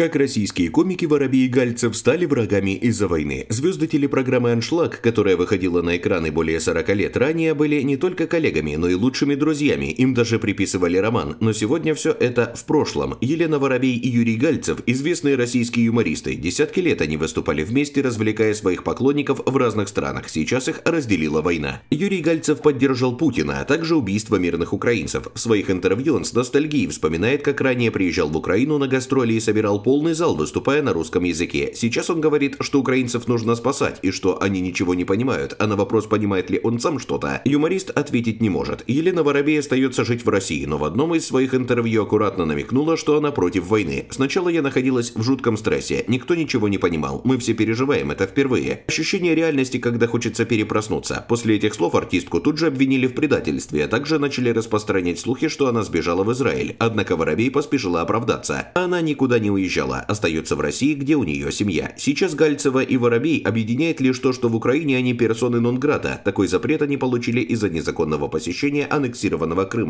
Как российские комики Воробей и Гальцев стали врагами из-за войны. Звезды телепрограммы «Аншлаг», которая выходила на экраны более 40 лет ранее, были не только коллегами, но и лучшими друзьями. Им даже приписывали роман. Но сегодня все это в прошлом. Елена Воробей и Юрий Гальцев – известные российские юмористы. Десятки лет они выступали вместе, развлекая своих поклонников в разных странах. Сейчас их разделила война. Юрий Гальцев поддержал Путина, а также убийство мирных украинцев. В своих интервью он с ностальгией вспоминает, как ранее приезжал в Украину на гастроли и собирал полный зал, выступая на русском языке. Сейчас он говорит, что украинцев нужно спасать и что они ничего не понимают, а на вопрос, понимает ли он сам что-то, юморист ответить не может. Елена Воробей остается жить в России, но в одном из своих интервью аккуратно намекнула, что она против войны. Сначала я находилась в жутком стрессе, никто ничего не понимал, мы все переживаем это впервые. Ощущение реальности, когда хочется перепроснуться. После этих слов артистку тут же обвинили в предательстве, а также начали распространять слухи, что она сбежала в Израиль. Однако Воробей поспешила оправдаться. Она никуда не уезжала уезжала, остается в России, где у нее семья. Сейчас Гальцева и Воробей объединяет лишь то, что в Украине они персоны нон-грата. Такой запрет они получили из-за незаконного посещения аннексированного Крыма.